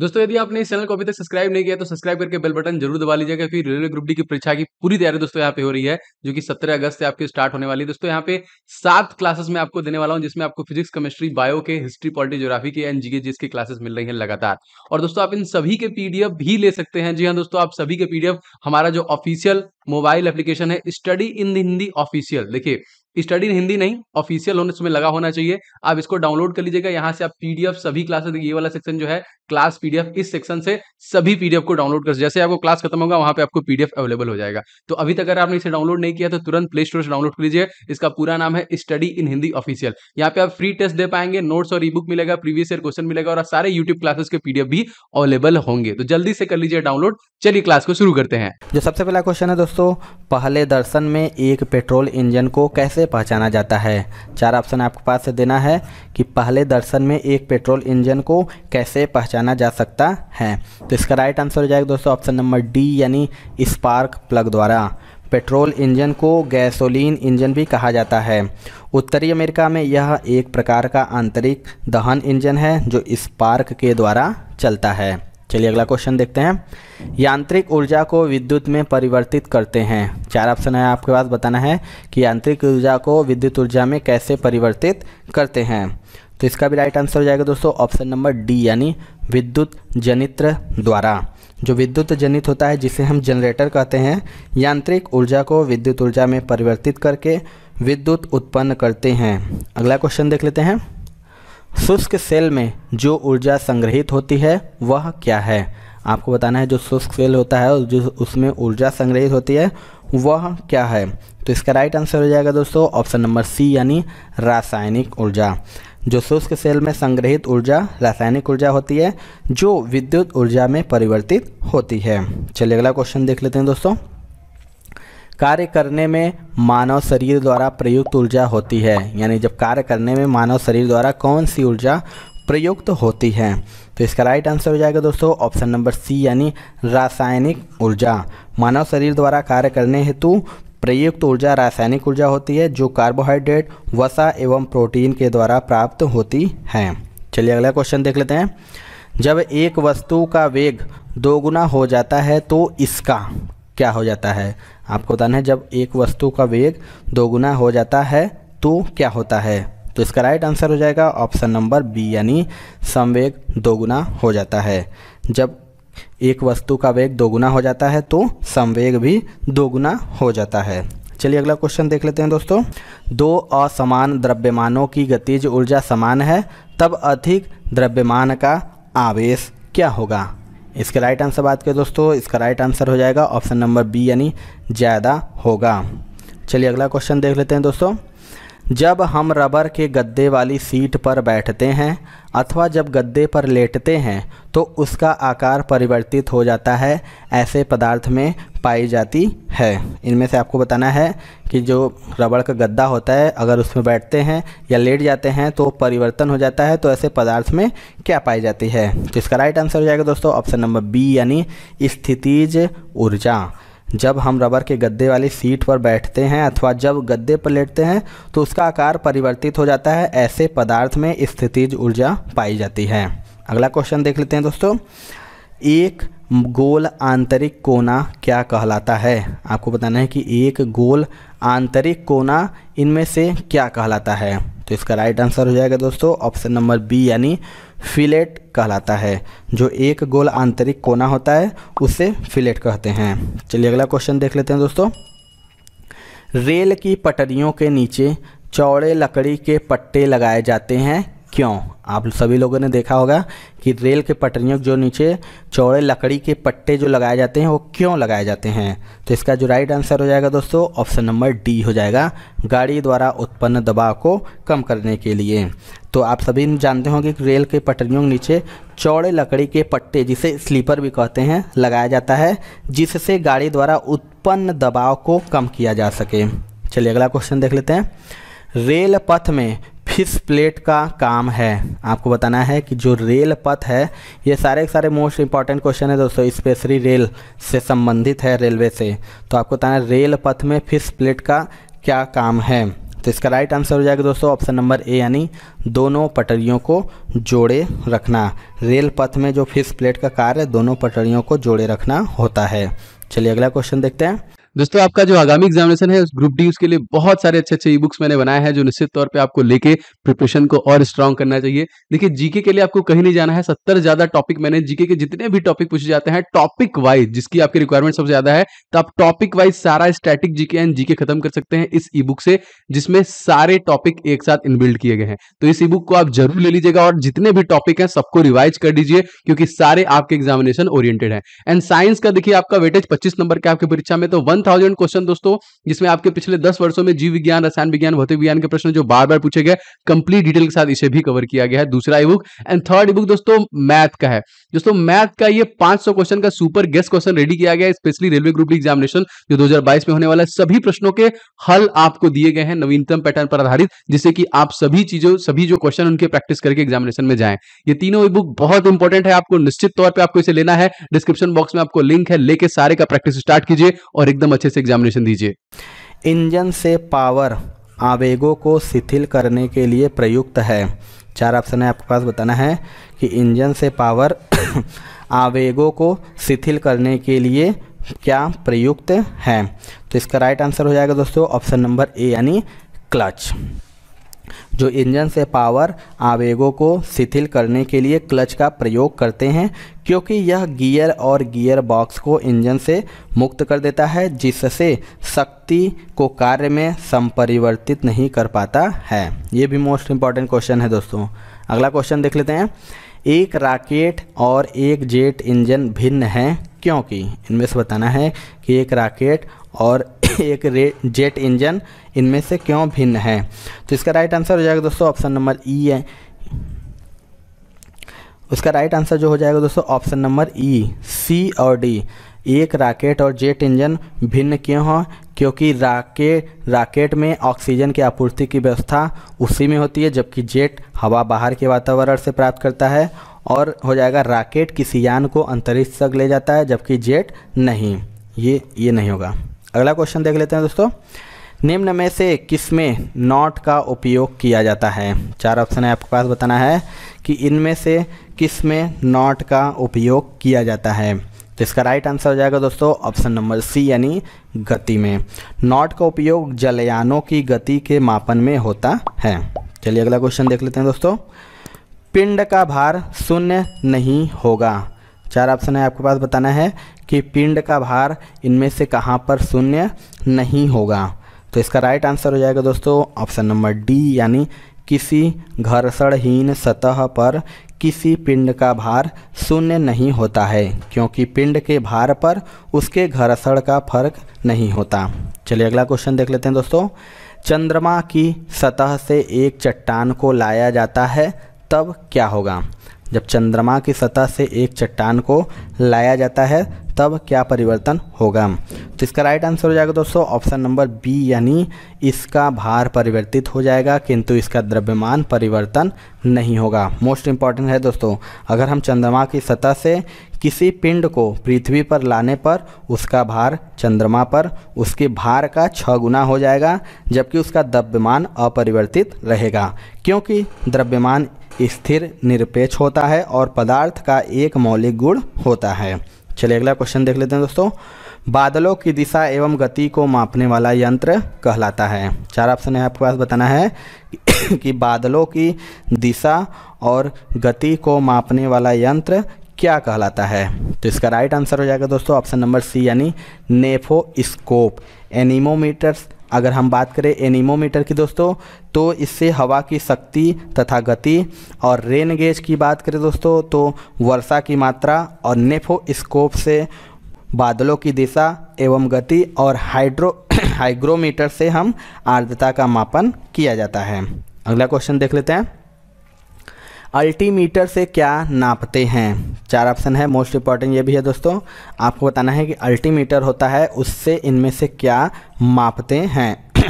दोस्तों यदि आपने इस चैनल को अभी तक सब्सक्राइब नहीं किया तो सब्सक्राइब करके बेल बटन जरूर दबा लीजिएगा क्योंकि रेलवे ग्रुप डी की परीक्षा की पूरी तैयारी दोस्तों यहाँ पे हो रही है जो कि 17 अगस्त से आपकी स्टार्ट होने वाली है दोस्तों यहाँ पे सात क्लासेस में आपको देने वाला हूँ जिसमें आपको फिजिक्स केमिस्ट्री बायो के हिस्ट्री पॉलिटी जोग्राफी के जी जीके जिसकी क्लासेस मिल रही है लगातार और दोस्तों आप इन सभी के पीडीएफ भी ले सकते हैं जी हाँ दोस्तों आप सभी के पीडीएफ हमारा जो ऑफिशियल मोबाइल एप्लीकेशन है स्टडी इन हिंदी ऑफिशियल देखिए स्टडी इन हिंदी नहीं ऑफिशियल होने इसमें लगा होना चाहिए आप इसको डाउनलोड कर लीजिएगा यहाँ से आप पीडीएफ सभी क्लासेस ये वाला सेक्शन जो है क्लास पीडीएफ इस सेक्शन से सभी पीडीएफ को डाउनलोड कर जैसे आपको क्लास खत्म होगा वहां पे आपको पीडीएफ अवेलेबल हो जाएगा तो अभी तक अगर आपने इसे डाउनलोड नहीं किया तो तुरंत प्ले स्टोर से डाउनलोड कर लीजिए इसका पूरा नाम है स्टडी इन हिंदी ऑफिशियल यहाँ पे आप फ्री टेस्ट दे पाएंगे नोट्स और ई बुक मिलेगा प्रीवियस ईयर क्वेश्चन मिलेगा और सारे यूट्यूब क्लासेस के पीडीएफ भी अवेलेबल होंगे तो जल्दी से कर लीजिए डाउनलोड चलिए क्लास को शुरू करते हैं जो सबसे पहला क्वेश्चन है दोस्तों पहले दर्शन में एक पेट्रोल इंजन को कैसे पहचाना जाता है चार ऑप्शन आपके पास से देना है कि पहले दर्शन में एक पेट्रोल इंजन को कैसे पहचाना जा सकता है तो इसका राइट आंसर हो जाएगा दोस्तों ऑप्शन नंबर डी यानी स्पार्क प्लग द्वारा पेट्रोल इंजन को गैसोलीन इंजन भी कहा जाता है उत्तरी अमेरिका में यह एक प्रकार का आंतरिक दहन इंजन है जो स्पार्क के द्वारा चलता है चलिए अगला क्वेश्चन देखते हैं यांत्रिक ऊर्जा को विद्युत में परिवर्तित करते हैं चार ऑप्शन है आपके पास बताना है कि यांत्रिक ऊर्जा को विद्युत ऊर्जा में कैसे परिवर्तित करते हैं तो इसका भी राइट आंसर हो जाएगा दोस्तों ऑप्शन नंबर डी यानी विद्युत जनित्र द्वारा जो विद्युत जनित होता है जिसे हम जनरेटर कहते हैं यांत्रिक ऊर्जा को विद्युत ऊर्जा में परिवर्तित करके विद्युत उत्पन्न करते हैं अगला क्वेश्चन देख लेते हैं शुष्क सेल में जो ऊर्जा संग्रहित होती है वह क्या है आपको बताना है जो शुष्क सेल होता है जो उसमें ऊर्जा संग्रहित होती है वह क्या है तो इसका राइट आंसर हो जाएगा दोस्तों ऑप्शन नंबर सी यानी रासायनिक ऊर्जा जो शुष्क सेल में संग्रहित ऊर्जा रासायनिक ऊर्जा होती है जो विद्युत ऊर्जा में परिवर्तित होती है चलिए अगला क्वेश्चन देख लेते हैं दोस्तों कार्य करने में मानव शरीर द्वारा प्रयुक्त ऊर्जा होती है यानी जब कार्य करने में मानव शरीर द्वारा कौन सी ऊर्जा प्रयुक्त होती है तो इसका राइट आंसर हो जाएगा दोस्तों ऑप्शन नंबर सी यानी रासायनिक ऊर्जा मानव शरीर द्वारा कार्य करने हेतु प्रयुक्त ऊर्जा रासायनिक ऊर्जा होती है जो कार्बोहाइड्रेट वसा एवं प्रोटीन के द्वारा प्राप्त होती है चलिए अगला क्वेश्चन देख लेते हैं जब एक वस्तु का वेग दोगुना हो जाता है तो इसका क्या हो जाता है आपको बताना है जब एक वस्तु का वेग दोगुना हो जाता है तो क्या होता है तो इसका राइट आंसर हो जाएगा ऑप्शन नंबर बी यानी संवेग दोगुना हो जाता है जब एक वस्तु का वेग दोगुना हो जाता है तो संवेग भी दोगुना हो जाता है चलिए अगला क्वेश्चन देख लेते हैं दोस्तों दो असमान द्रव्यमानों की गतिज ऊर्जा समान है तब अधिक द्रव्यमान का आवेश क्या होगा इसका राइट आंसर बात करें दोस्तों इसका राइट आंसर हो जाएगा ऑप्शन नंबर बी यानी ज़्यादा होगा चलिए अगला क्वेश्चन देख लेते हैं दोस्तों जब हम रबर के गद्दे वाली सीट पर बैठते हैं अथवा जब गद्दे पर लेटते हैं तो उसका आकार परिवर्तित हो जाता है ऐसे पदार्थ में पाई जाती है इनमें से आपको बताना है कि जो रबड़ का गद्दा होता है अगर उसमें बैठते हैं या लेट जाते हैं तो परिवर्तन हो जाता है तो ऐसे पदार्थ में क्या पाई जाती है तो इसका राइट आंसर हो जाएगा दोस्तों ऑप्शन नंबर बी यानी स्थितिज ऊर्जा जब हम रबर के गद्दे वाली सीट पर बैठते हैं अथवा जब गद्दे पर लेटते हैं तो उसका आकार परिवर्तित हो जाता है ऐसे पदार्थ में स्थितिज ऊर्जा पाई जाती है अगला क्वेश्चन देख लेते हैं दोस्तों एक गोल आंतरिक कोना क्या कहलाता है आपको बताना है कि एक गोल आंतरिक कोना इनमें से क्या कहलाता है तो इसका राइट आंसर हो जाएगा दोस्तों ऑप्शन नंबर बी यानी फिलेट कहलाता है जो एक गोल आंतरिक कोना होता है उसे फिलेट कहते हैं चलिए अगला क्वेश्चन देख लेते हैं दोस्तों रेल की पटरियों के नीचे चौड़े लकड़ी के पट्टे लगाए जाते हैं क्यों आप सभी लोगों ने देखा होगा कि रेल के पटरियों जो नीचे चौड़े लकड़ी के पट्टे जो लगाए जाते हैं वो क्यों लगाए जाते हैं तो इसका जो राइट आंसर हो जाएगा दोस्तों ऑप्शन नंबर डी हो जाएगा गाड़ी द्वारा उत्पन्न दबाव को कम करने के लिए तो आप सभी जानते होंगे कि रेल के पटरियों के नीचे चौड़े लकड़ी के पट्टे जिसे स्लीपर भी कहते हैं लगाया जाता है जिससे गाड़ी द्वारा उत्पन्न दबाव को कम किया जा सके चलिए अगला क्वेश्चन देख लेते हैं रेल पथ में फिश प्लेट का काम है आपको बताना है कि जो रेल पथ है ये सारे सारे मोस्ट इंपॉर्टेंट क्वेश्चन है दोस्तों स्पेशली रेल से संबंधित है रेलवे से तो आपको बताना है रेल पथ में फिश प्लेट का क्या काम है तो इसका राइट आंसर हो जाएगा दोस्तों ऑप्शन नंबर ए यानी दोनों पटरियों को जोड़े रखना रेल पथ में जो फिश प्लेट का कार्य दोनों पटरियों को जोड़े रखना होता है चलिए अगला क्वेश्चन देखते हैं दोस्तों आपका जो आगामी एग्जामिनेशन है ग्रुप डी उसके लिए बहुत सारे अच्छे अच्छे ई बुक्स मैंने बनाए हैं जो निश्चित तौर पर आपको लेके प्रिपरेशन को और स्ट्रांग करना चाहिए देखिए जीके के लिए आपको कहीं नहीं जाना है सत्तर ज्यादा टॉपिक मैंने जीके के जितने भी टॉपिक पूछे जाते हैं टॉपिक वाइज जिसकी आपकी रिक्वायरमेंट सबसे ज्यादा है तो आप टॉपिक वाइज सारा स्टैटिक जीके एंड जीके खत्म कर सकते हैं इस ई बुक से जिसमें सारे टॉपिक एक साथ इनबिल्ड किए गए हैं तो इस ई बुक को आप जरूर ले लीजिएगा और जितने भी टॉपिक है सबको रिवाइज कर दीजिए क्योंकि सारे आपके एग्जामिनेशन ओरिएंटेड है एंड साइंस का देखिए आपका वेटेज पच्चीस नंबर के आपकी परीक्षा में तो वन थाउजेंड क्वेश्चन दोस्तों जिसमें आपके पिछले दस वर्षों में जीव विज्ञान रसायन विज्ञान भौतिक विज्ञान के प्रश्न जो बार बार पूछे गए कंप्लीट डिटेल के साथ इसे भी कवर किया गया है दूसरा e book and third e book दोस्तों मैथ का है दोस्तों मैथ का ये पांच क्वेश्चन का सुपर गेस्ट क्वेश्चन रेडी किया गया है स्पेशली रेलवे ग्रुप एग्जामिनेशन जो दो में होने वाला है सभी प्रश्नों के हल आपको दिए गए हैं नवीनतम पैटर्न पर आधारित जिससे कि आप सभी चीजों सभी जो क्वेश्चन उनके प्रैक्टिस करके एग्जामिनेशन में जाए ये तीनों ई बुक बहुत इंपॉर्टेंट है आपको निश्चित तौर पर आपको इसे लेना है डिस्क्रिप्शन बॉक्स में आपको लिंक है लेके सारे का प्रैक्टिस स्टार्ट कीजिए और एकदम अच्छे से एग्जामिनेशन दीजिए इंजन से पावर आवेगों को शिथिल करने के लिए प्रयुक्त है चार ऑप्शन है आपके पास बताना है कि इंजन से पावर आवेगों को शिथिल करने के लिए क्या प्रयुक्त है तो इसका राइट आंसर हो जाएगा दोस्तों ऑप्शन नंबर ए यानी क्लच जो इंजन से पावर आवेगों को शिथिल करने के लिए क्लच का प्रयोग करते हैं क्योंकि यह गियर और गियर बॉक्स को इंजन से मुक्त कर देता है जिससे शक्ति को कार्य में संपरिवर्तित नहीं कर पाता है ये भी मोस्ट इंपॉर्टेंट क्वेश्चन है दोस्तों अगला क्वेश्चन देख लेते हैं एक राकेट और एक जेट इंजन भिन्न हैं क्योंकि इनमें से बताना है कि एक राकेट और एक रे जेट इंजन इनमें से क्यों भिन्न है तो इसका राइट आंसर हो जाएगा दोस्तों ऑप्शन नंबर ई है उसका राइट आंसर जो हो जाएगा दोस्तों ऑप्शन नंबर ई सी और डी एक राकेट और जेट इंजन भिन्न क्यों हो क्योंकि राकेट राकेट में ऑक्सीजन की आपूर्ति की व्यवस्था उसी में होती है जबकि जेट हवा बाहर के वातावरण से प्राप्त करता है और हो जाएगा राकेट किसी यान को अंतरिक्ष तक ले जाता है जबकि जेट नहीं ये ये नहीं होगा अगला क्वेश्चन देख लेते हैं दोस्तों निम्न में से किसमें नॉट का उपयोग किया जाता है चार ऑप्शन है आपके पास बताना है कि इनमें से किसमें नॉट का उपयोग किया जाता है तो इसका राइट आंसर हो जाएगा दोस्तों ऑप्शन नंबर सी यानी गति में नॉट का उपयोग जलयानों की गति के मापन में होता है चलिए अगला क्वेश्चन देख लेते हैं दोस्तों पिंड का भार शून्य नहीं होगा चार ऑप्शन है आपके पास बताना है कि पिंड का भार इनमें से कहाँ पर शून्य नहीं होगा तो इसका राइट आंसर हो जाएगा दोस्तों ऑप्शन नंबर डी यानी किसी घर्षणहीन सतह पर किसी पिंड का भार शून्य नहीं होता है क्योंकि पिंड के भार पर उसके घर्षण का फर्क नहीं होता चलिए अगला क्वेश्चन देख लेते हैं दोस्तों चंद्रमा की सतह से एक चट्टान को लाया जाता है तब क्या होगा जब चंद्रमा की सतह से एक चट्टान को लाया जाता है तब क्या परिवर्तन होगा तो इसका राइट आंसर हो जाएगा दोस्तों ऑप्शन नंबर बी यानी इसका भार परिवर्तित हो जाएगा किंतु इसका द्रव्यमान परिवर्तन नहीं होगा मोस्ट इम्पॉर्टेंट है दोस्तों अगर हम चंद्रमा की सतह से किसी पिंड को पृथ्वी पर लाने पर उसका भार चंद्रमा पर उसके भार का छः गुना हो जाएगा जबकि उसका द्रव्यमान अपरिवर्तित रहेगा क्योंकि द्रव्यमान स्थिर निरपेक्ष होता है और पदार्थ का एक मौलिक गुण होता है चलिए अगला क्वेश्चन देख लेते हैं दोस्तों बादलों की दिशा एवं गति को मापने वाला यंत्र कहलाता है चार ऑप्शन है आपके पास बताना है कि बादलों की दिशा और गति को मापने वाला यंत्र क्या कहलाता है तो इसका राइट आंसर हो जाएगा दोस्तों ऑप्शन नंबर सी यानी नेफो स्कोप एनिमोमीटर्स अगर हम बात करें एनीमोमीटर की दोस्तों तो इससे हवा की शक्ति तथा गति और रेन गेज की बात करें दोस्तों तो वर्षा की मात्रा और नेफोस्कोप से बादलों की दिशा एवं गति और हाइड्रो हाइग्रोमीटर से हम आर्द्रता का मापन किया जाता है अगला क्वेश्चन देख लेते हैं अल्टीमीटर से क्या नापते हैं चार ऑप्शन है मोस्ट इंपॉर्टेंट ये भी है दोस्तों आपको बताना है कि अल्टीमीटर होता है उससे इनमें से क्या मापते हैं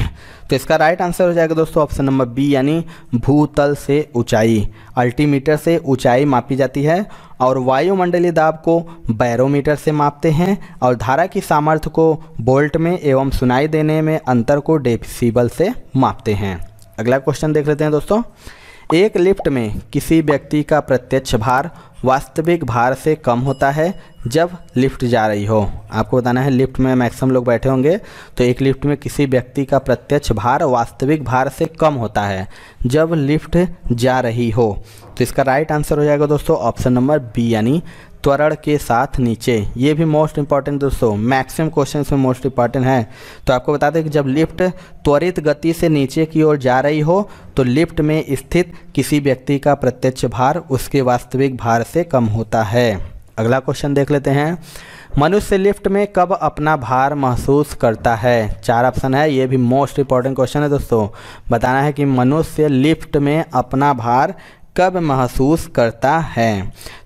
तो इसका राइट आंसर हो जाएगा दोस्तों ऑप्शन नंबर बी यानी भूतल से ऊंचाई अल्टीमीटर से ऊंचाई मापी जाती है और वायुमंडलीय दाब को बैरोमीटर से मापते हैं और धारा की सामर्थ्य को बोल्ट में एवं सुनाई देने में अंतर को डेसिबल से मापते हैं अगला क्वेश्चन देख लेते हैं दोस्तों एक लिफ्ट में किसी व्यक्ति का प्रत्यक्ष भार वास्तविक भार से कम होता है जब लिफ्ट जा रही हो आपको बताना है लिफ्ट में मैक्सिमम लोग बैठे होंगे तो एक लिफ्ट में किसी व्यक्ति का प्रत्यक्ष भार वास्तविक भार से कम होता है जब लिफ्ट जा रही हो तो इसका राइट आंसर हो जाएगा दोस्तों ऑप्शन नंबर बी यानी त्वरण के साथ नीचे ये भी मोस्ट इंपॉर्टेंट दोस्तों मैक्सिमम क्वेश्चन में मोस्ट इंपॉर्टेंट है तो आपको बता दें कि जब लिफ्ट त्वरित गति से नीचे की ओर जा रही हो तो लिफ्ट में स्थित किसी व्यक्ति का प्रत्यक्ष भार उसके वास्तविक भार से कम होता है अगला क्वेश्चन देख लेते हैं मनुष्य लिफ्ट में कब अपना भार महसूस करता है चार ऑप्शन है ये भी मोस्ट इंपॉर्टेंट क्वेश्चन है दोस्तों बताना है कि मनुष्य लिफ्ट में अपना भार कब महसूस करता है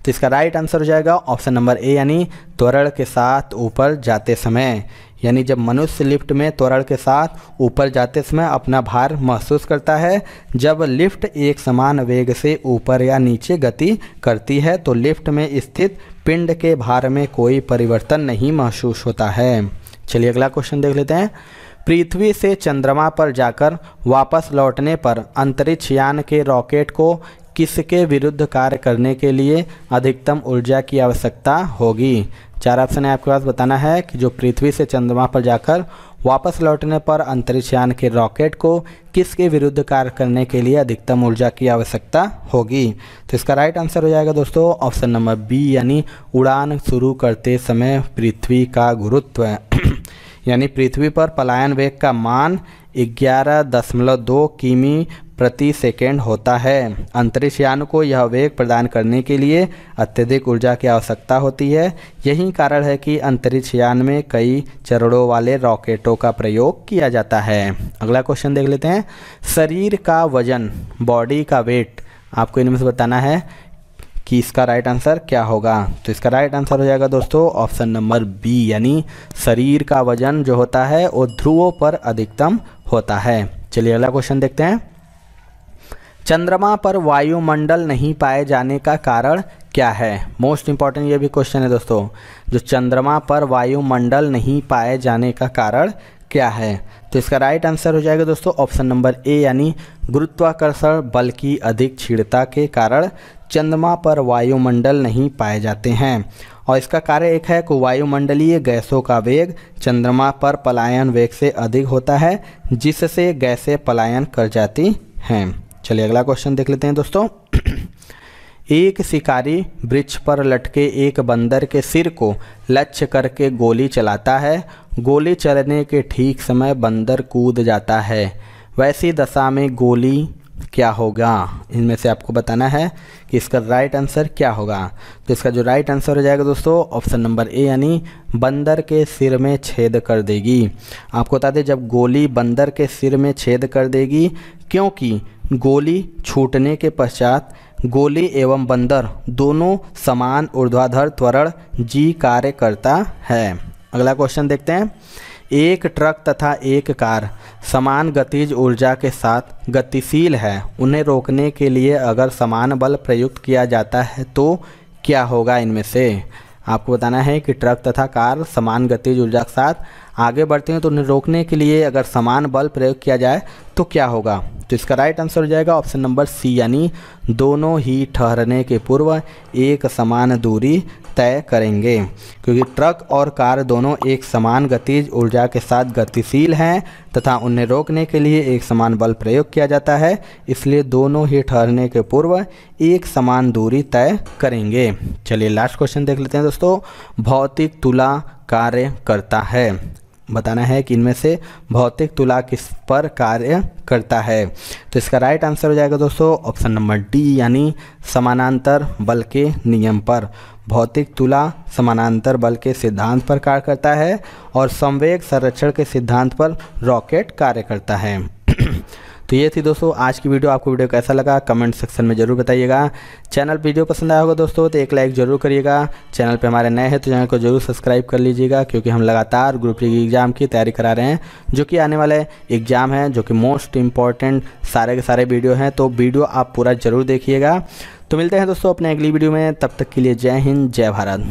तो इसका राइट आंसर हो जाएगा ऑप्शन नंबर ए यानी त्वरण के साथ ऊपर जाते समय यानी जब मनुष्य लिफ्ट में त्वरण के साथ ऊपर जाते समय अपना भार महसूस करता है जब लिफ्ट एक समान वेग से ऊपर या नीचे गति करती है तो लिफ्ट में स्थित पिंड के भार में कोई परिवर्तन नहीं महसूस होता है चलिए अगला क्वेश्चन देख लेते हैं पृथ्वी से चंद्रमा पर जाकर वापस लौटने पर अंतरिक्ष यान के रॉकेट को किसके विरुद्ध कार्य करने के लिए अधिकतम ऊर्जा की आवश्यकता होगी चार ऑप्शन है आपके पास बताना है कि जो पृथ्वी से चंद्रमा पर जाकर वापस लौटने पर अंतरिक्ष यान के रॉकेट को किसके विरुद्ध कार्य करने के लिए अधिकतम ऊर्जा की आवश्यकता होगी तो इसका राइट आंसर हो जाएगा दोस्तों ऑप्शन नंबर बी यानी उड़ान शुरू करते समय पृथ्वी का गुरुत्व यानी पृथ्वी पर पलायन वेग का मान ग्यारह दशमलव दो किमी प्रति सेकेंड होता है अंतरिक्ष यान को यह वेग प्रदान करने के लिए अत्यधिक ऊर्जा की आवश्यकता होती है यही कारण है कि अंतरिक्ष यान में कई चरणों वाले रॉकेटों का प्रयोग किया जाता है अगला क्वेश्चन देख लेते हैं शरीर का वजन बॉडी का वेट आपको इनमें से बताना है कि इसका राइट आंसर क्या होगा तो इसका राइट आंसर हो जाएगा दोस्तों ऑप्शन नंबर बी यानी शरीर का वजन जो होता है वो ध्रुवों पर अधिकतम होता है चलिए अगला क्वेश्चन देखते हैं चंद्रमा पर वायुमंडल नहीं पाए जाने का कारण क्या है मोस्ट इंपॉर्टेंट ये भी क्वेश्चन है दोस्तों जो चंद्रमा पर वायुमंडल नहीं पाए जाने का कारण क्या है तो इसका राइट आंसर हो जाएगा दोस्तों ऑप्शन नंबर ए यानी गुरुत्वाकर्षण बल की अधिक छीड़ता के कारण चंद्रमा पर वायुमंडल नहीं पाए जाते हैं और इसका कार्य एक है कि वायुमंडलीय गैसों का वेग चंद्रमा पर पलायन वेग से अधिक होता है जिससे गैसें पलायन कर जाती हैं चलिए अगला क्वेश्चन देख लेते हैं दोस्तों एक शिकारी वृक्ष पर लटके एक बंदर के सिर को लक्ष्य करके गोली चलाता है गोली चलने के ठीक समय बंदर कूद जाता है वैसी दशा में गोली क्या होगा इनमें से आपको बताना है कि इसका राइट आंसर क्या होगा तो इसका जो राइट आंसर हो जाएगा दोस्तों ऑप्शन नंबर ए यानी बंदर के सिर में छेद कर देगी आपको बता दें जब गोली बंदर के सिर में छेद कर देगी क्योंकि गोली छूटने के पश्चात गोली एवं बंदर दोनों समान ऊर्ध्वाधर त्वरण जी कार्य करता है अगला क्वेश्चन देखते हैं एक ट्रक तथा एक कार समान गतिज ऊर्जा के साथ गतिशील है उन्हें रोकने के लिए अगर समान बल प्रयुक्त किया जाता है तो क्या होगा इनमें से आपको बताना है कि ट्रक तथा कार समान गतिज ऊर्जा के साथ आगे बढ़ते हैं तो उन्हें रोकने के लिए अगर समान बल प्रयोग किया जाए तो क्या होगा तो इसका राइट आंसर हो जाएगा ऑप्शन नंबर सी यानी दोनों ही ठहरने के पूर्व एक समान दूरी तय करेंगे क्योंकि ट्रक और कार दोनों एक समान गतिज ऊर्जा के साथ गतिशील हैं तथा उन्हें रोकने के लिए एक समान बल प्रयोग किया जाता है इसलिए दोनों ही ठहरने के पूर्व एक समान दूरी तय करेंगे चलिए लास्ट क्वेश्चन देख लेते हैं दोस्तों भौतिक तुला कार्य करता है बताना है कि इनमें से भौतिक तुला किस पर कार्य करता है तो इसका राइट आंसर हो जाएगा दोस्तों ऑप्शन नंबर डी यानी समानांतर बल के नियम पर भौतिक तुला समानांतर बल के सिद्धांत पर कार्य करता है और संवेग संरक्षण के सिद्धांत पर रॉकेट कार्य करता है तो ये थी दोस्तों आज की वीडियो आपको वीडियो कैसा लगा कमेंट सेक्शन में जरूर बताइएगा चैनल वीडियो पसंद आया होगा दोस्तों तो एक लाइक जरूर करिएगा चैनल पे हमारे नए हैं तो चैनल को जरूर सब्सक्राइब कर लीजिएगा क्योंकि हम लगातार ग्रुप डी एग्ज़ाम की तैयारी करा रहे हैं जो कि आने वाले एग्ज़ाम हैं जो कि मोस्ट इम्पॉर्टेंट सारे के सारे वीडियो हैं तो वीडियो आप पूरा ज़रूर देखिएगा तो मिलते हैं दोस्तों अपने अगली वीडियो में तब तक के लिए जय हिंद जय भारत